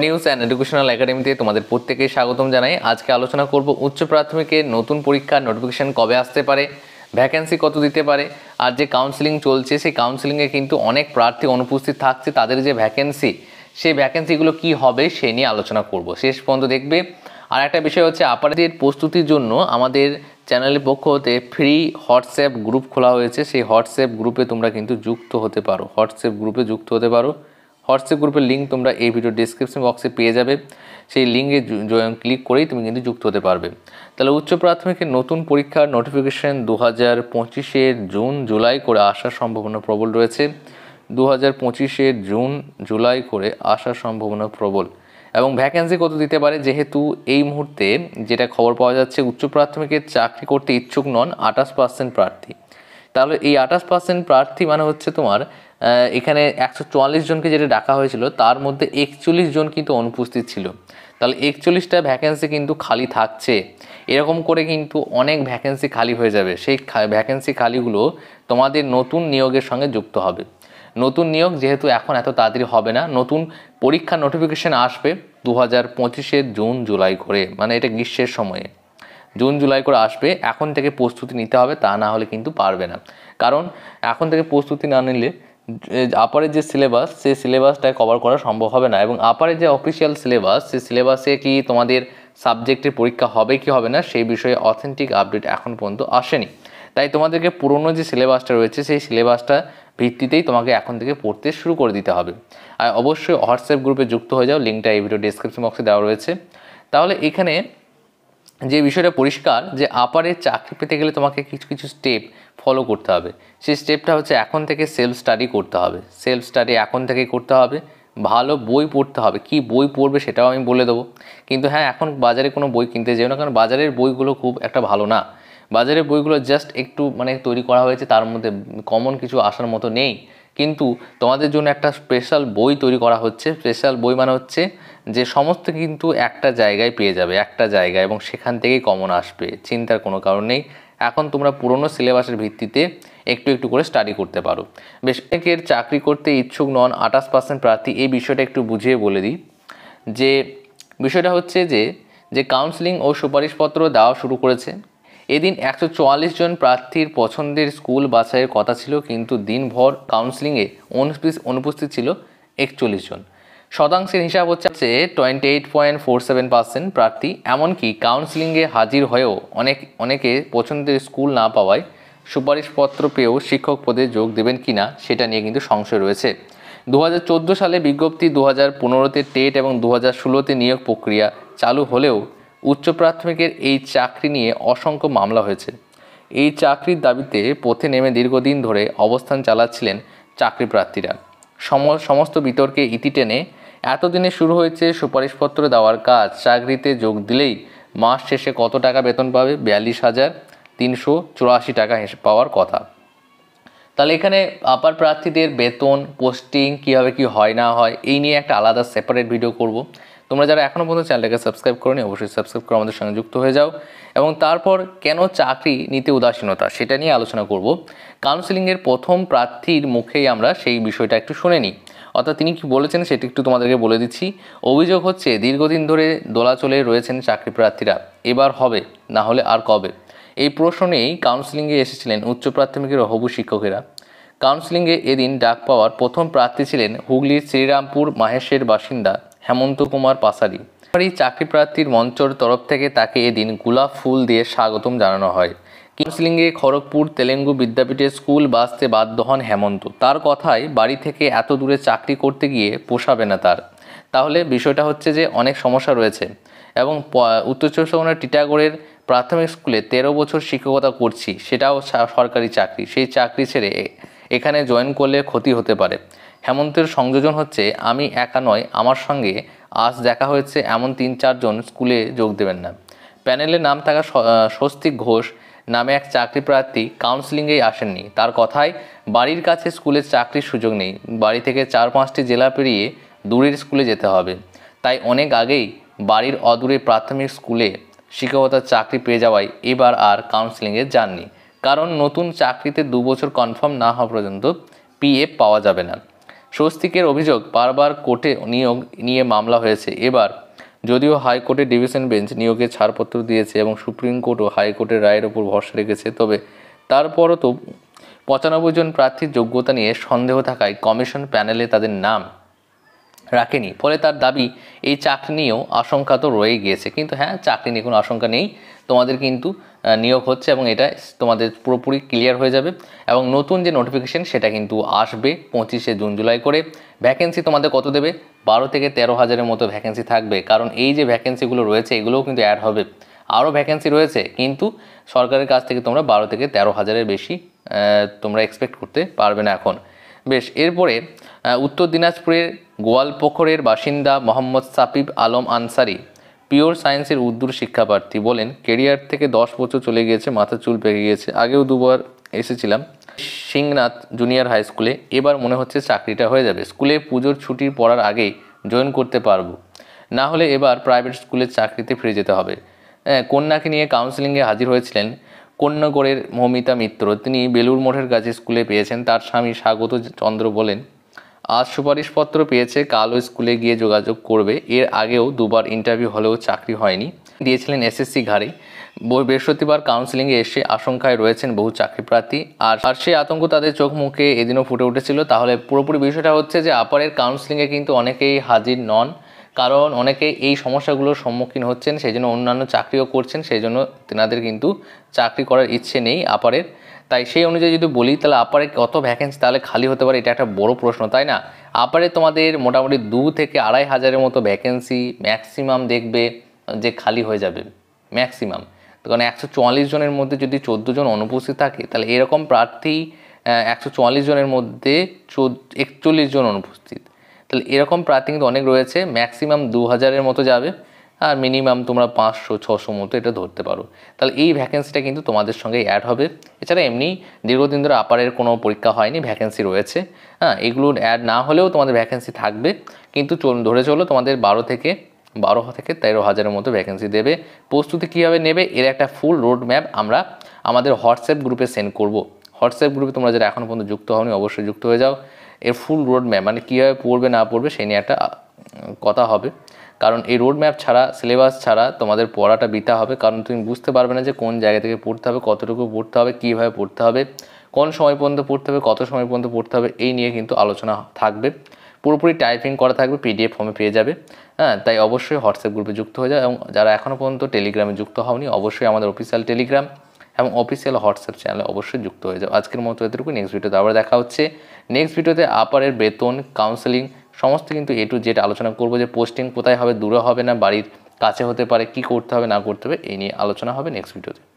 news and educational একাডেমিতে তোমাদের প্রত্যেকেই স্বাগতম জানাই আজকে আলোচনা করব উচ্চ প্রাথমিকে নতুন পরীক্ষার নোটিফিকেশান কবে আসতে পারে ভ্যাকেন্সি কত দিতে পারে আর যে কাউন্সিলিং চলছে সেই কাউন্সিলিংয়ে কিন্তু অনেক প্রার্থী অনুপস্থিত থাকছে তাদের যে ভ্যাকেন্সি সেই ভ্যাকেন্সিগুলো কি হবে সে নিয়ে আলোচনা করব শেষ পর্যন্ত দেখবে আর একটা বিষয় হচ্ছে আপারদের প্রস্তুতির জন্য আমাদের চ্যানেলের পক্ষ হতে ফ্রি হোয়াটসঅ্যাপ গ্রুপ খোলা হয়েছে সেই হোয়াটসঅ্যাপ গ্রুপে তোমরা কিন্তু যুক্ত হতে পারো হোয়াটসঅ্যাপ গ্রুপে যুক্ত হতে পারো হোয়াটসঅ্যাপ গ্রুপের লিঙ্ক তোমরা এই ভিডিও ডিসক্রিপশন বক্সে পেয়ে যাবে সেই লিঙ্কে ক্লিক করেই তুমি কিন্তু যুক্ত হতে পারবে তাহলে উচ্চ প্রাথমিকের নতুন পরীক্ষার নোটিফিকেশন দু হাজার পঁচিশের জুন জুলাই করে আসার সম্ভাবনা প্রবল রয়েছে দু হাজার পঁচিশের জুন জুলাই করে আসার সম্ভাবনা প্রবল এবং ভ্যাকেন্সি কত দিতে পারে যেহেতু এই মুহূর্তে যেটা খবর পাওয়া যাচ্ছে উচ্চ প্রাথমিকের চাকরি করতে ইচ্ছুক নন আঠাশ পার্সেন্ট প্রার্থী তাহলে এই আঠাশ পার্সেন্ট প্রার্থী মানে হচ্ছে তোমার এখানে একশো চুয়াল্লিশ জনকে যেটা ডাকা হয়েছিল তার মধ্যে একচল্লিশ জন কিন্তু অনুপস্থিত ছিল তাহলে একচল্লিশটা ভ্যাকেন্সি কিন্তু খালি থাকছে এরকম করে কিন্তু অনেক ভ্যাকেন্সি খালি হয়ে যাবে সেই ভ্যাকেন্সি খালিগুলো তোমাদের নতুন নিয়োগের সঙ্গে যুক্ত হবে নতুন নিয়োগ যেহেতু এখন এত তাড়াতাড়ি হবে না নতুন পরীক্ষা নোটিফিকেশান আসবে দু হাজার পঁচিশের জুন জুলাই করে মানে এটা গ্রীষ্মের সময়ে জুন জুলাই করে আসবে এখন থেকে প্রস্তুতি নিতে হবে তা না হলে কিন্তু পারবে না কারণ এখন থেকে প্রস্তুতি না নিলে আপারের যে সিলেবাস সেই সিলেবাসটা কভার করা সম্ভব হবে না এবং আপারের যে অফিসিয়াল সিলেবাস সেই সিলেবাসে কি তোমাদের সাবজেক্টের পরীক্ষা হবে কি হবে না সেই বিষয়ে অথেন্টিক আপডেট এখন পর্যন্ত আসেনি তাই তোমাদেরকে পুরনো যে সিলেবাসটা রয়েছে সেই সিলেবাসটা ভিত্তিতেই তোমাকে এখন থেকে পড়তে শুরু করে দিতে হবে আর অবশ্যই হোয়াটসঅ্যাপ গ্রুপে যুক্ত হয়ে যাও লিঙ্কটা এই ভিডিও ডিসক্রিপশন বক্সে দেওয়া রয়েছে তাহলে এখানে যে বিষয়টা পরিষ্কার যে আপারের চাকরি পেতে গেলে তোমাকে কিছু কিছু স্টেপ ফলো করতে হবে সেই স্টেপটা হচ্ছে এখন থেকে সেলফ স্টাডি করতে হবে সেলফ স্টাডি এখন থেকে করতে হবে ভালো বই পড়তে হবে কি বই পড়বে সেটাও আমি বলে দেবো কিন্তু হ্যাঁ এখন বাজারে কোনো বই কিনতে যেও না কারণ বাজারের বইগুলো খুব একটা ভালো না বাজারের বইগুলো জাস্ট একটু মানে তৈরি করা হয়েছে তার মধ্যে কমন কিছু আসার মতো নেই কিন্তু তোমাদের জন্য একটা স্পেশাল বই তৈরি করা হচ্ছে স্পেশাল বই মানে হচ্ছে যে সমস্ত কিন্তু একটা জায়গায় পেয়ে যাবে একটা জায়গায় এবং সেখান থেকেই কমন আসবে চিন্তার কোনো কারণ নেই এখন তোমরা পুরনো সিলেবাসের ভিত্তিতে একটু একটু করে স্টাডি করতে পারো বেশ অনেকের চাকরি করতে ইচ্ছুক নন আঠাশ পার্সেন্ট প্রার্থী এই বিষয়টা একটু বুঝিয়ে বলে দিই যে বিষয়টা হচ্ছে যে যে কাউন্সিলিং ও সুপারিশপত্র দেওয়া শুরু করেছে এদিন একশো চুয়াল্লিশ জন প্রার্থীর পছন্দের স্কুল বাছাইয়ের কথা ছিল কিন্তু দিনভর কাউন্সিলিংয়ে অনুপস্থিত ছিল একচল্লিশ জন শতাংশের হিসাব হচ্ছে twenty eight point four seven percent প্রার্থী এমনকি কাউন্সিলিংয়ে হাজির হয়েও অনেক অনেকে পছন্দের স্কুল না পাওয়ায় সুপারিশপত্র পেয়েও শিক্ষক পদে যোগ দেবেন কি না সেটা নিয়ে কিন্তু সংশয় রয়েছে দু সালে বিজ্ঞপ্তি দু হাজার পনেরোতে টেট এবং দু হাজার ষোলোতে নিয়োগ প্রক্রিয়া চালু হলেও উচ্চ প্রাথমিকের এই চাকরি নিয়ে অসংখ্য মামলা হয়েছে এই চাকরির দাবিতে পথে নেমে দীর্ঘদিন ধরে অবস্থান চালাচ্ছিলেন চাকরি প্রার্থীরা সমস্ত বিতর্কে ইতি টেনে এতদিনে শুরু হয়েছে সুপারিশপত্র দেওয়ার কাজ চাকরিতে যোগ দিলেই মাস শেষে কত টাকা বেতন পাবে বিয়াল্লিশ হাজার তিনশো চুরাশি টাকা পাওয়ার কথা তাহলে এখানে আপার প্রার্থীদের বেতন পোস্টিং কীভাবে কি হয় না হয় এই নিয়ে একটা আলাদা সেপারেট ভিডিও করব তোমরা যারা এখনও পর্যন্ত চ্যানেলটাকে সাবস্ক্রাইব নি অবশ্যই সাবস্ক্রাইব করে আমাদের সঙ্গে যুক্ত হয়ে যাও এবং তারপর কেন চাকরি নিতে উদাসীনতা সেটা নিয়ে আলোচনা করব কাউন্সিলিংয়ের প্রথম প্রার্থীর মুখেই আমরা সেই বিষয়টা একটু শুনে নিই অর্থাৎ তিনি কি বলেছেন সেটি একটু তোমাদেরকে বলে দিচ্ছি অভিযোগ হচ্ছে দীর্ঘদিন ধরে দোলাচলে রয়েছেন চাকরি প্রার্থীরা এবার হবে না হলে আর কবে এই প্রশ্নেই কাউন্সিলিংয়ে এসেছিলেন উচ্চ প্রাথমিকের হবু শিক্ষকেরা কাউন্সিলিংয়ে এদিন ডাক পাওয়ার প্রথম প্রার্থী ছিলেন হুগলির শ্রীরামপুর মাহেশের বাসিন্দা হেমন্ত কুমার পাসারি এই চাকরি প্রার্থীর মঞ্চর তরফ থেকে তাকে এদিন গোলাপ ফুল দিয়ে স্বাগতম জানানো হয় কাউন্সিলিংয়ে খড়গপুর তেলেঙ্গু বিদ্যাপীঠের স্কুল বাসতে বাধ্য হন হেমন্ত তার কথায় বাড়ি থেকে এত দূরে চাকরি করতে গিয়ে পোষাবে না তার তাহলে বিষয়টা হচ্ছে যে অনেক সমস্যা রয়েছে এবং উত্তর চব্বিশ পরগনার টিটাগড়ের প্রাথমিক স্কুলে তেরো বছর শিক্ষকতা করছি সেটাও সরকারি চাকরি সেই চাকরি ছেড়ে এখানে জয়েন করলে ক্ষতি হতে পারে হেমন্তের সংযোজন হচ্ছে আমি একা নয় আমার সঙ্গে আজ দেখা হয়েছে এমন তিন চারজন স্কুলে যোগ দেবেন না প্যানেলে নাম থাকা স্বস্তিক ঘোষ নামে এক চাকরি প্রার্থী কাউন্সিলিংয়েই আসেননি তার কথায় বাড়ির কাছে স্কুলের চাকরির সুযোগ নেই বাড়ি থেকে চার পাঁচটি জেলা পেরিয়ে দূরের স্কুলে যেতে হবে তাই অনেক আগেই বাড়ির অদূরে প্রাথমিক স্কুলে শিক্ষকতার চাকরি পেয়ে যাওয়ায় এবার আর কাউন্সিলিংয়ে যাননি কারণ নতুন চাকরিতে দু বছর কনফার্ম না হওয়া পর্যন্ত পিএফ পাওয়া যাবে না স্বস্তিকের অভিযোগ বারবার কোর্টে নিয়োগ নিয়ে মামলা হয়েছে এবার যদিও হাইকোর্টের ডিভিশন বেঞ্চ নিয়োগের ছাড়পত্র দিয়েছে এবং সুপ্রিম কোর্টও হাইকোর্টের রায়ের ওপর ভরসা রেখেছে তবে তারপরও তো পঁচানব্বই জন প্রার্থীর যোগ্যতা নিয়ে সন্দেহ থাকায় কমিশন প্যানেলে তাদের নাম রাখেনি ফলে তার দাবি এই চাকরি নিয়েও আশঙ্কা তো রয়ে গিয়েছে কিন্তু হ্যাঁ চাকরি নিয়ে কোনো আশঙ্কা নেই তোমাদের কিন্তু নিয়োগ হচ্ছে এবং এটা তোমাদের পুরোপুরি ক্লিয়ার হয়ে যাবে এবং নতুন যে নোটিফিকেশান সেটা কিন্তু আসবে পঁচিশে জুন জুলাই করে ভ্যাকেন্সি তোমাদের কত দেবে বারো থেকে তেরো হাজারের মতো ভ্যাকেন্সি থাকবে কারণ এই যে ভ্যাকেন্সিগুলো রয়েছে এগুলোও কিন্তু অ্যাড হবে আরও ভ্যাকেন্সি রয়েছে কিন্তু সরকারের কাছ থেকে তোমরা বারো থেকে তেরো হাজারের বেশি তোমরা এক্সপেক্ট করতে পারবে না এখন বেশ এরপরে উত্তর দিনাজপুরের গোয়ালপোখরের বাসিন্দা মোহাম্মদ সাফিব আলম আনসারি পিওর সায়েন্সের উদ্দুর শিক্ষাপ্রার্থী বলেন কেরিয়ার থেকে দশ বছর চলে গিয়েছে মাথা চুল পেকে গিয়েছে আগেও দুবার এসেছিলাম সিংনাথ জুনিয়র হাই স্কুলে এবার মনে হচ্ছে চাকরিটা হয়ে যাবে স্কুলে পুজোর ছুটি পড়ার আগেই জয়েন করতে পারবো না হলে এবার প্রাইভেট স্কুলের চাকরিতে ফিরে যেতে হবে কন্যাকে নিয়ে কাউন্সিলিংয়ে হাজির হয়েছিলেন কন্যাগড়ের মমিতা মিত্র তিনি বেলুর মঠের কাছে স্কুলে পেয়েছেন তার স্বামী স্বাগত চন্দ্র বলেন আজ সুপারিশপত্র পেয়েছে ওই স্কুলে গিয়ে যোগাযোগ করবে এর আগেও দুবার ইন্টারভিউ হলেও চাকরি হয়নি দিয়েছিলেন এসএসসি ঘাড়ে বৃহস্পতিবার কাউন্সিলিংয়ে এসে আশঙ্কায় রয়েছেন বহু চাকরি প্রার্থী আর আর সেই আতঙ্ক তাদের চোখ মুখে এদিনও ফুটে উঠেছিল তাহলে পুরোপুরি বিষয়টা হচ্ছে যে আপারের কাউন্সিলিংয়ে কিন্তু অনেকেই হাজির নন কারণ অনেকে এই সমস্যাগুলোর সম্মুখীন হচ্ছেন সেই জন্য অন্যান্য চাকরিও করছেন সেই জন্য তেনাদের কিন্তু চাকরি করার ইচ্ছে নেই আপারের তাই সেই অনুযায়ী যদি বলি তাহলে আপারে কত ভ্যাকেন্সি তাহলে খালি হতে পারে এটা একটা বড় প্রশ্ন তাই না আপারে তোমাদের মোটামুটি দু থেকে আড়াই হাজারের মতো ভ্যাকেন্সি ম্যাক্সিমাম দেখবে যে খালি হয়ে যাবে ম্যাক্সিমাম কারণ একশো চুয়াল্লিশ জনের মধ্যে যদি চোদ্দো জন অনুপস্থিত থাকে তাহলে এরকম প্রার্থী একশো চুয়াল্লিশ জনের মধ্যে চোদ্দ একচল্লিশ জন অনুপস্থিত তাহলে এরকম প্রার্থী কিন্তু অনেক রয়েছে ম্যাক্সিমাম দু হাজারের মতো যাবে আর মিনিমাম তোমরা পাঁচশো ছশো মতো এটা ধরতে পারো তাহলে এই ভ্যাকেন্সিটা কিন্তু তোমাদের সঙ্গে অ্যাড হবে এছাড়া এমনি দীর্ঘদিন ধরে আপারের কোনো পরীক্ষা হয়নি ভ্যাকেন্সি রয়েছে হ্যাঁ এগুলো অ্যাড না হলেও তোমাদের ভ্যাকেন্সি থাকবে কিন্তু ধরে চলো তোমাদের বারো থেকে বারো থেকে তেরো হাজারের মতো ভ্যাকেন্সি দেবে প্রস্তুতি কীভাবে নেবে এর একটা ফুল রোড ম্যাপ আমরা আমাদের হোয়াটসঅ্যাপ গ্রুপে সেন্ড করব হোয়াটসঅ্যাপ গ্রুপে তোমরা যারা এখনও পর্যন্ত যুক্ত হওনি অবশ্যই যুক্ত হয়ে যাও এর ফুল রোড ম্যাপ মানে কীভাবে পড়বে না পড়বে সে নিয়ে একটা কথা হবে কারণ এই রোড ম্যাপ ছাড়া সিলেবাস ছাড়া তোমাদের পড়াটা বিতা হবে কারণ তুমি বুঝতে পারবে না যে কোন জায়গা থেকে পড়তে হবে কতটুকু পড়তে হবে কীভাবে পড়তে হবে কোন সময় পর্যন্ত পড়তে হবে কত সময় পর্যন্ত পড়তে হবে এই নিয়ে কিন্তু আলোচনা থাকবে পুরোপুরি টাইপিং করা থাকবে পিডিএফ ফর্মে পেয়ে যাবে হ্যাঁ তাই অবশ্যই হোয়াটসঅ্যাপ গ্রুপে যুক্ত হয়ে যাও এবং যারা এখনও পর্যন্ত টেলিগ্রামে যুক্ত হওনি অবশ্যই আমাদের অফিসিয়াল টেলিগ্রাম এবং অফিসিয়াল হোয়াটসঅ্যাপ চ্যানেলে অবশ্যই যুক্ত হয়ে যাও আজকের মতো এতটুকু নেক্সট ভিডিওতে আবার দেখা হচ্ছে নেক্সট ভিডিওতে আপারের বেতন কাউন্সেলিং সমস্ত কিন্তু এ টু জেড আলোচনা করবো যে পোস্টিং কোথায় হবে দূরে হবে না বাড়ির কাছে হতে পারে কি করতে হবে না করতে হবে এই নিয়ে আলোচনা হবে নেক্সট ভিডিওতে